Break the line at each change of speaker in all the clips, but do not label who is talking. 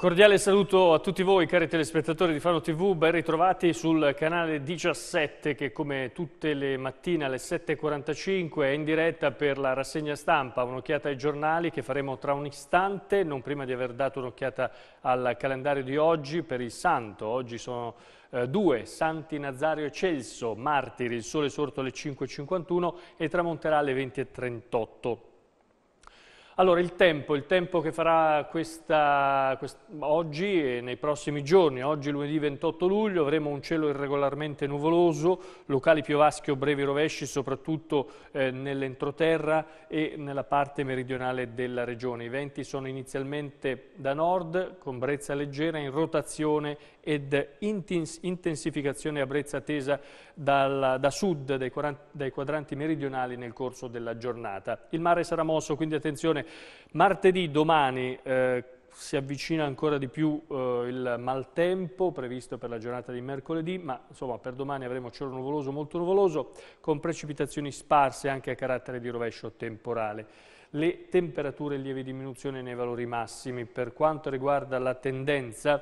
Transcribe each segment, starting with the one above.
cordiale saluto a tutti voi cari telespettatori di Fano TV, ben ritrovati sul canale 17 che come tutte le mattine alle 7.45 è in diretta per la rassegna stampa, un'occhiata ai giornali che faremo tra un istante, non prima di aver dato un'occhiata al calendario di oggi per il santo, oggi sono eh, due, Santi Nazario e Celso, martiri, il sole sorto alle 5.51 e tramonterà alle 20.38. Allora, il tempo, il tempo che farà questa, quest oggi e nei prossimi giorni, oggi lunedì 28 luglio avremo un cielo irregolarmente nuvoloso, locali piovaschi o brevi rovesci soprattutto eh, nell'entroterra e nella parte meridionale della regione. I venti sono inizialmente da nord con brezza leggera in rotazione ed intens intensificazione a brezza tesa dal, da sud dai, dai quadranti meridionali nel corso della giornata. Il mare sarà mosso, quindi attenzione discussione. Martedì, domani, eh, si avvicina ancora di più eh, il maltempo previsto per la giornata di mercoledì, ma insomma per domani avremo cielo nuvoloso, molto nuvoloso, con precipitazioni sparse anche a carattere di rovescio temporale le temperature in lieve diminuzione nei valori massimi. Per quanto riguarda la tendenza,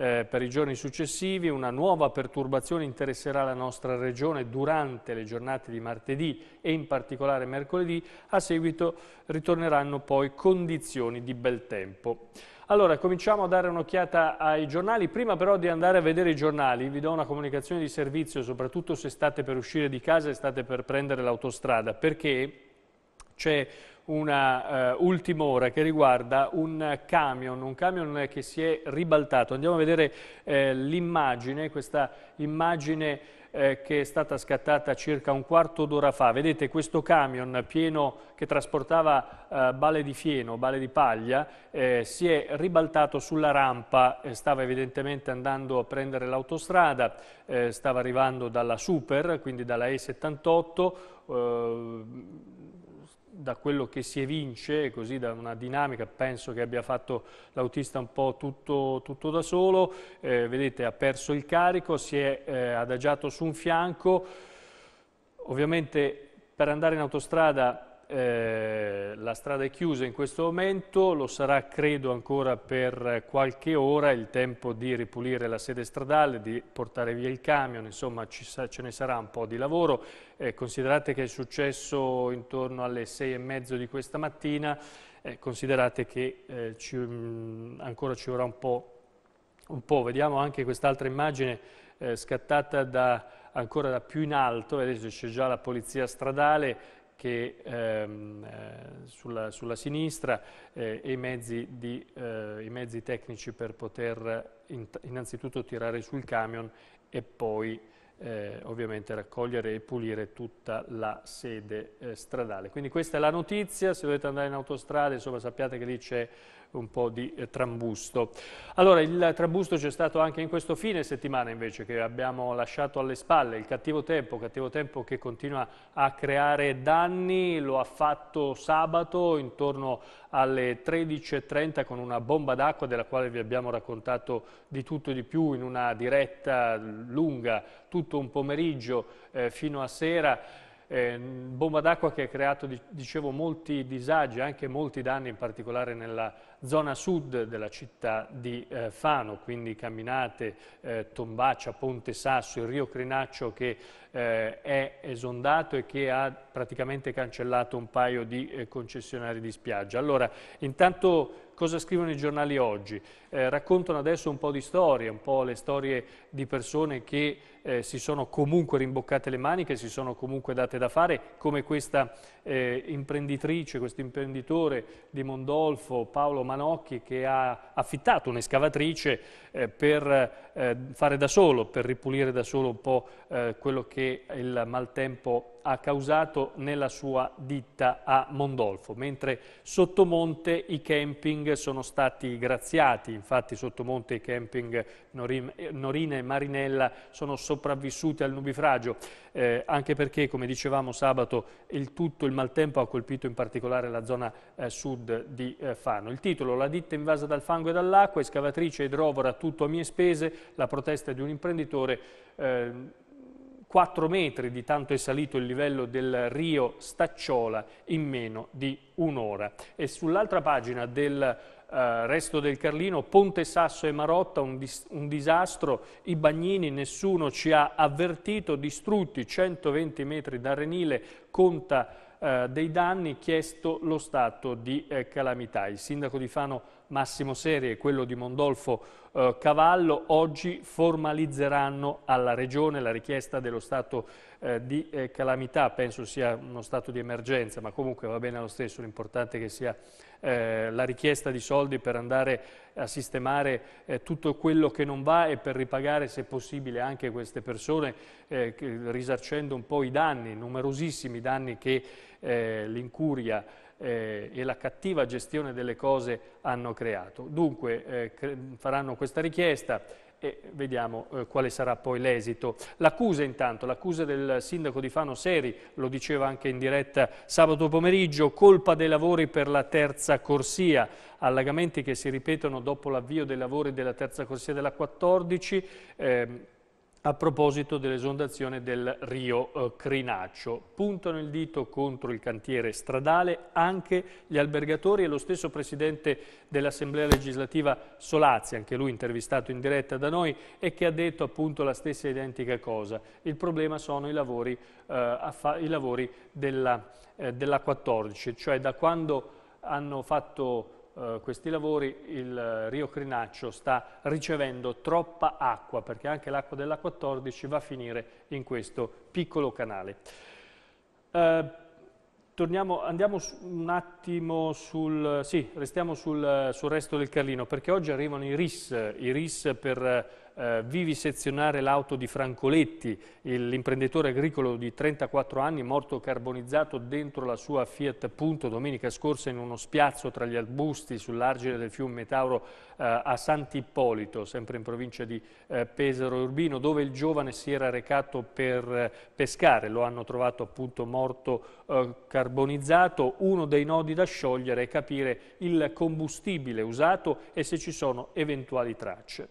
eh, per i giorni successivi. Una nuova perturbazione interesserà la nostra regione durante le giornate di martedì e in particolare mercoledì. A seguito ritorneranno poi condizioni di bel tempo. Allora, cominciamo a dare un'occhiata ai giornali. Prima però di andare a vedere i giornali, vi do una comunicazione di servizio, soprattutto se state per uscire di casa e state per prendere l'autostrada, perché c'è una uh, ultima ora che riguarda un camion, un camion che si è ribaltato. Andiamo a vedere eh, l'immagine, questa immagine eh, che è stata scattata circa un quarto d'ora fa. Vedete questo camion pieno che trasportava eh, bale di fieno, bale di paglia, eh, si è ribaltato sulla rampa, stava evidentemente andando a prendere l'autostrada, stava arrivando dalla Super, quindi dalla E78, da quello che si evince, così da una dinamica, penso che abbia fatto l'autista un po' tutto, tutto da solo, eh, vedete ha perso il carico, si è eh, adagiato su un fianco, ovviamente per andare in autostrada eh, la strada è chiusa in questo momento, lo sarà credo ancora per qualche ora, il tempo di ripulire la sede stradale, di portare via il camion, insomma sa, ce ne sarà un po' di lavoro. Eh, considerate che è successo intorno alle sei e mezzo di questa mattina, eh, considerate che eh, ci, mh, ancora ci vorrà un po', un po'. Vediamo anche quest'altra immagine eh, scattata da, ancora da più in alto, vedete c'è già la polizia stradale, che, ehm, eh, sulla, sulla, sinistra eh, e i mezzi, di, eh, i mezzi, tecnici per poter in, innanzitutto tirare sul camion e poi eh, ovviamente raccogliere e pulire tutta la sede eh, stradale. Quindi questa è la notizia, se dovete andare in autostrada insomma, sappiate che lì c'è un po' di eh, trambusto. Allora, il trambusto c'è stato anche in questo fine settimana invece che abbiamo lasciato alle spalle, il cattivo tempo, cattivo tempo che continua a creare danni, lo ha fatto sabato intorno alle 13.30 con una bomba d'acqua della quale vi abbiamo raccontato di tutto e di più in una diretta lunga, tutto un pomeriggio eh, fino a sera. Eh, bomba d'acqua che ha creato, dicevo, molti disagi, anche molti danni, in particolare nella zona sud della città di eh, Fano, quindi Camminate, eh, Tombaccia, Ponte Sasso, il Rio Crinaccio che eh, è esondato e che ha praticamente cancellato un paio di eh, concessionari di spiaggia. Allora, intanto cosa scrivono i giornali oggi? eh, raccontano adesso un po' di storie, un po' le storie di persone che eh, si sono comunque rimboccate le maniche, si sono comunque date da fare, come questa eh, imprenditrice, questo imprenditore di Mondolfo, Paolo Manocchi, che ha affittato un'escavatrice eh, per eh, fare da solo, per ripulire da solo un po' eh, quello che il maltempo ha causato nella sua ditta a Mondolfo, mentre sottomonte i camping sono stati graziati, infatti Sottomonte e camping Norina e Marinella sono sopravvissuti al nubifragio, eh, anche perché come dicevamo sabato il tutto il maltempo ha colpito in particolare la zona eh, sud di eh, Fano. Il titolo La ditta invasa dal fango e dall'acqua, escavatrice idrovora tutto a mie spese, la protesta di un imprenditore 4 eh, metri di tanto è salito il livello del Rio Stacciola in meno di un'ora. E sull'altra pagina del eh, resto del Carlino, Ponte Sasso e Marotta, un, dis un disastro, i bagnini nessuno ci ha avvertito, distrutti 120 metri da Renile, conta eh, dei danni, chiesto lo stato di eh, calamità. Il sindaco di Fano Massimo Serie e quello di Mondolfo eh, Cavallo oggi formalizzeranno alla Regione la richiesta dello stato eh, di eh, calamità, penso sia uno stato di emergenza, ma comunque va bene lo stesso, l'importante è che sia eh, la richiesta di soldi per andare a sistemare eh, tutto quello che non va e per ripagare se possibile anche queste persone eh, risarcendo un po' i danni, numerosissimi danni che eh, l'incuria eh, e la cattiva gestione delle cose hanno creato. Dunque cre faranno questa richiesta e vediamo eh, quale sarà poi l'esito. L'accusa intanto, l'accusa del sindaco di Fano Seri, lo diceva anche in diretta sabato pomeriggio, colpa dei lavori per la terza corsia, allagamenti che si ripetono dopo l'avvio dei lavori della terza corsia della 14, eh, a proposito dell'esondazione del Rio eh, Crinaccio. Puntano il dito contro il cantiere stradale anche gli albergatori e lo stesso Presidente dell'Assemblea legislativa Solazzi, anche lui intervistato in diretta da noi, e che ha detto appunto la stessa identica cosa. Il problema sono i lavori, eh, i lavori della, eh, della 14, cioè da quando hanno fatto eh, questi lavori il Rio Crinaccio sta ricevendo troppa acqua perché anche l'acqua della 14 va a finire in questo piccolo canale. Eh, Torniamo, andiamo un attimo sul, sì, restiamo sul, sul, resto del Carlino, perché oggi arrivano i RIS, i RIS per eh, sezionare l'auto di Francoletti, l'imprenditore agricolo di 34 anni morto carbonizzato dentro la sua Fiat Punto domenica scorsa in uno spiazzo tra gli arbusti sull'argine del fiume Metauro eh, a Sant'Ippolito, sempre in provincia di eh, Pesaro Urbino, dove il giovane si era recato per eh, pescare. Lo hanno trovato appunto morto eh, carbonizzato. Uno dei nodi da sciogliere è capire il combustibile usato e se ci sono eventuali tracce.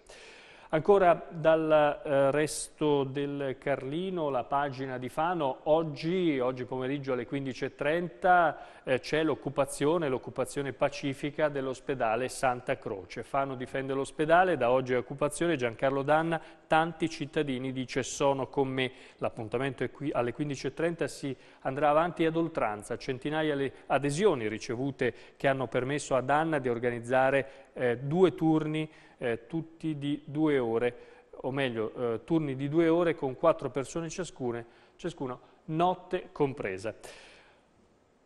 Ancora dal eh, resto del Carlino, la pagina di Fano, oggi, oggi pomeriggio alle 15.30 eh, c'è l'occupazione, l'occupazione pacifica dell'ospedale Santa Croce. Fano difende l'ospedale, da oggi è occupazione, Giancarlo Danna, tanti cittadini dice sono con me. L'appuntamento è qui alle 15.30, si andrà avanti ad oltranza, centinaia le adesioni ricevute che hanno permesso a Danna di organizzare eh, due turni eh, tutti di due ore, o meglio, eh, turni di due ore con quattro persone ciascune, ciascuno, notte compresa.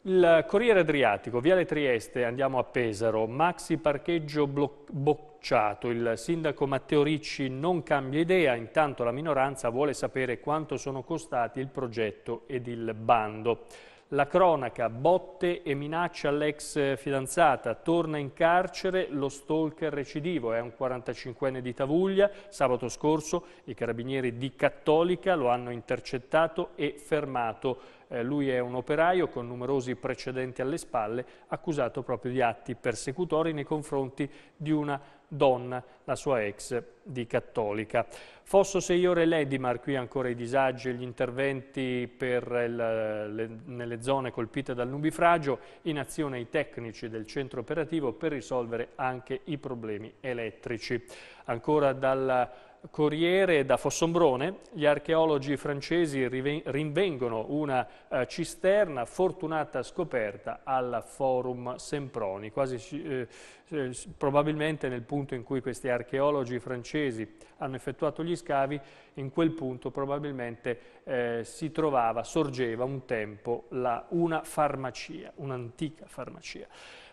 Il Corriere Adriatico, Viale Trieste, andiamo a Pesaro, maxi parcheggio bocciato, il sindaco Matteo Ricci non cambia idea, intanto la minoranza vuole sapere quanto sono costati il progetto ed il bando. La cronaca, botte e minacce all'ex fidanzata, torna in carcere lo stalker recidivo, è un 45enne di Tavuglia, sabato scorso i carabinieri di Cattolica lo hanno intercettato e fermato eh, lui è un operaio con numerosi precedenti alle spalle, accusato proprio di atti persecutori nei confronti di una donna, la sua ex di Cattolica. Fosso Seiore Ledimar, qui ancora i disagi e gli interventi il, le, nelle zone colpite dal nubifragio, in azione i tecnici del centro operativo per risolvere anche i problemi elettrici. Ancora dal Corriere da Fossombrone, gli archeologi francesi rinvengono una eh, cisterna, fortunata scoperta al Forum Semproni, quasi eh, eh, probabilmente nel punto in cui questi archeologi francesi hanno effettuato gli scavi, in quel punto probabilmente eh, si trovava, sorgeva un tempo la, una farmacia, un'antica farmacia.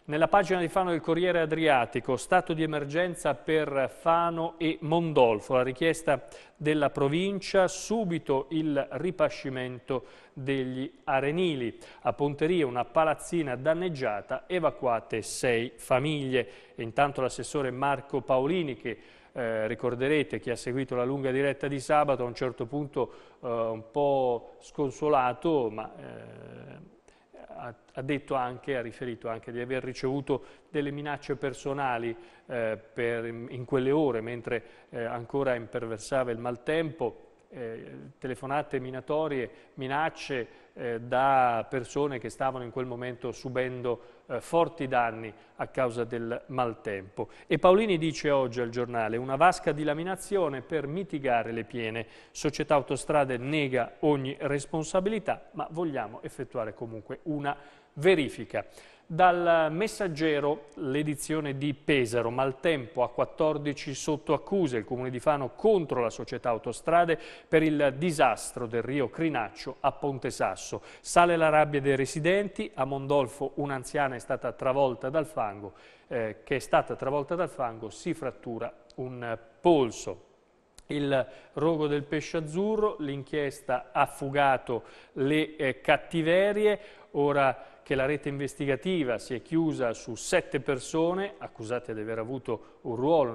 Nella pagina di Fano del Corriere Adriatico, stato di emergenza per Fano e Mondolfo, la richiesta della provincia, subito il ripascimento degli arenili. A Ponteria una palazzina danneggiata, evacuate sei famiglie. E intanto l'assessore Marco Paolini che eh, ricorderete chi ha seguito la lunga diretta di sabato a un certo punto eh, un po' sconsolato ma eh, ha, detto anche, ha riferito anche di aver ricevuto delle minacce personali eh, per, in quelle ore mentre eh, ancora imperversava il maltempo eh, telefonate minatorie, minacce eh, da persone che stavano in quel momento subendo eh, forti danni a causa del maltempo. E Paolini dice oggi al giornale una vasca di laminazione per mitigare le piene. Società Autostrade nega ogni responsabilità, ma vogliamo effettuare comunque una verifica. Dal Messaggero l'edizione di Pesaro, maltempo a 14 sotto accuse, il comune di Fano contro la società autostrade per il disastro del rio Crinaccio a Ponte Sasso. Sale la rabbia dei residenti, a Mondolfo un'anziana è stata travolta dal fango, eh, che è stata travolta dal fango, si frattura un polso il rogo del pesce azzurro, l'inchiesta ha fugato le eh, cattiverie, ora che la rete investigativa si è chiusa su sette persone accusate di aver avuto un ruolo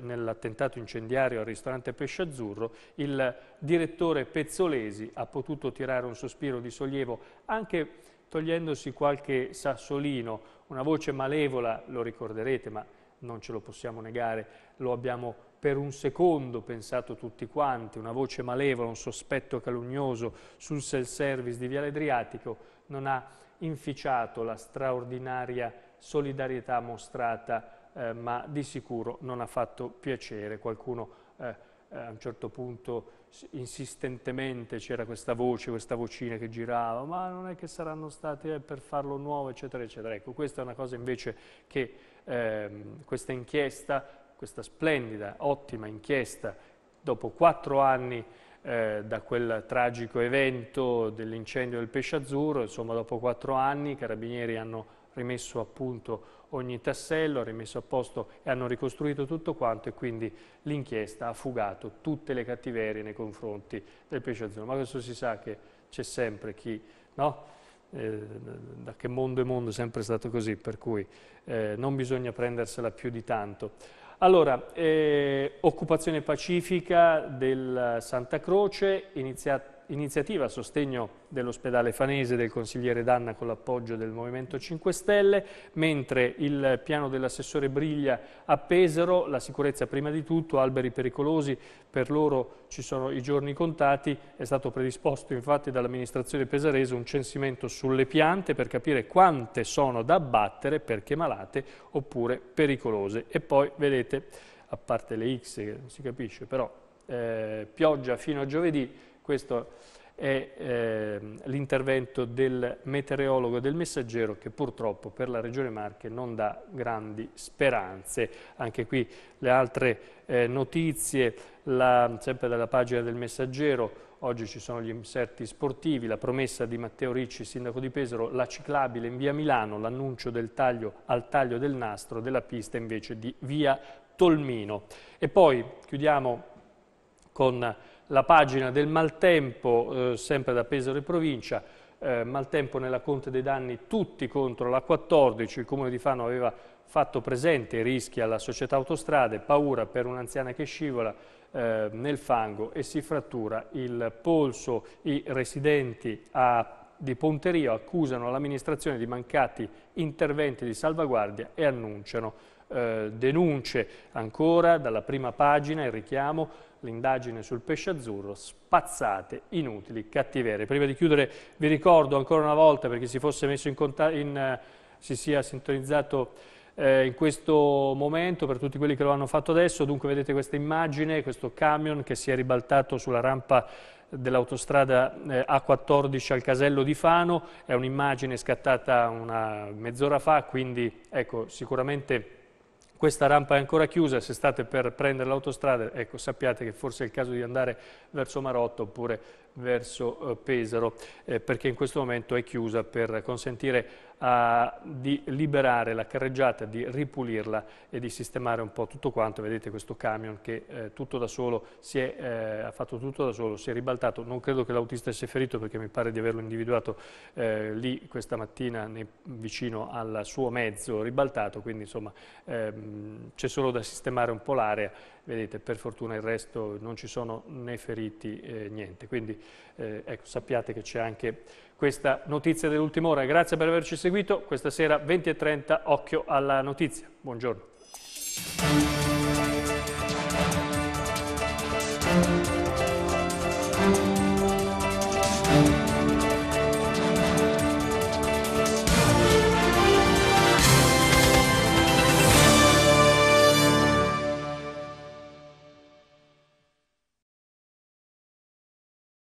nell'attentato incendiario al ristorante Pesce Azzurro, il direttore Pezzolesi ha potuto tirare un sospiro di sollievo anche togliendosi qualche sassolino, una voce malevola, lo ricorderete, ma non ce lo possiamo negare, lo abbiamo per un secondo pensato tutti quanti, una voce malevola, un sospetto calunnioso sul self-service di Viale Adriatico, non ha inficiato la straordinaria solidarietà mostrata, eh, ma di sicuro non ha fatto piacere. Qualcuno eh, eh a un certo punto insistentemente c'era questa voce, questa vocina che girava, ma non è che saranno state eh, per farlo nuovo, eccetera, eccetera. Ecco, questa è una cosa invece che ehm, questa inchiesta, questa splendida, ottima inchiesta, dopo quattro anni eh, da quel tragico evento dell'incendio del pesce azzurro, insomma dopo quattro anni i carabinieri hanno rimesso a punto ogni tassello, rimesso a posto e hanno ricostruito tutto quanto e quindi l'inchiesta ha fugato tutte le cattiverie nei confronti del pesce azzurro. Ma questo si sa che c'è sempre chi, no? Eh, da che mondo è mondo è sempre stato così, per cui eh, non bisogna prendersela più di tanto. Allora, eh, occupazione pacifica del Santa Croce, iniziata iniziativa a sostegno dell'ospedale Fanese, del consigliere Danna con l'appoggio del Movimento 5 Stelle, mentre il piano dell'assessore Briglia a Pesaro, la sicurezza prima di tutto, alberi pericolosi, per loro ci sono i giorni contati, è stato predisposto infatti dall'amministrazione pesarese un censimento sulle piante per capire quante sono da abbattere perché malate oppure pericolose. E poi vedete, a parte le X che non si capisce, però eh, pioggia fino a giovedì, questo è eh, l'intervento del meteorologo del messaggero che purtroppo per la Regione Marche non dà grandi speranze. Anche qui le altre eh, notizie, la, sempre dalla pagina del messaggero, oggi ci sono gli inserti sportivi, la promessa di Matteo Ricci, sindaco di Pesaro, la ciclabile in via Milano, l'annuncio del taglio al taglio del nastro della pista invece di via Tolmino. E poi chiudiamo con la pagina del maltempo, eh, sempre da Pesaro e provincia, eh, maltempo nella Conte dei danni tutti contro la 14, il Comune di Fano aveva fatto presente i rischi alla società autostrade, paura per un'anziana che scivola eh, nel fango e si frattura il polso, i residenti a di Ponterio accusano l'amministrazione di mancati interventi di salvaguardia e annunciano eh, denunce ancora dalla prima pagina il richiamo l'indagine sul pesce azzurro, spazzate, inutili, cattiverie. Prima di chiudere vi ricordo ancora una volta, per chi si fosse messo in contatto, in, eh, si sia sintonizzato eh, in questo momento, per tutti quelli che lo hanno fatto adesso, dunque vedete questa immagine, questo camion che si è ribaltato sulla rampa dell'autostrada eh, A14 al casello di Fano, è un'immagine scattata una mezz'ora fa, quindi ecco, sicuramente questa rampa è ancora chiusa, se state per prendere l'autostrada, ecco, sappiate che forse è il caso di andare verso Marotto oppure verso eh, Pesaro, eh, perché in questo momento è chiusa per consentire di liberare la carreggiata, di ripulirla e di sistemare un po' tutto quanto. Vedete questo camion che eh, tutto da solo si è, eh, ha fatto tutto da solo, si è ribaltato. Non credo che l'autista sia ferito perché mi pare di averlo individuato eh, lì questa mattina ne, vicino al suo mezzo ribaltato, quindi insomma ehm, c'è solo da sistemare un po' l'area. Vedete, per fortuna il resto non ci sono né feriti, eh, niente. Quindi eh, ecco, sappiate che c'è anche questa notizia dell'ultima ora. Grazie per averci seguito. Questa sera 20.30, occhio alla notizia. Buongiorno.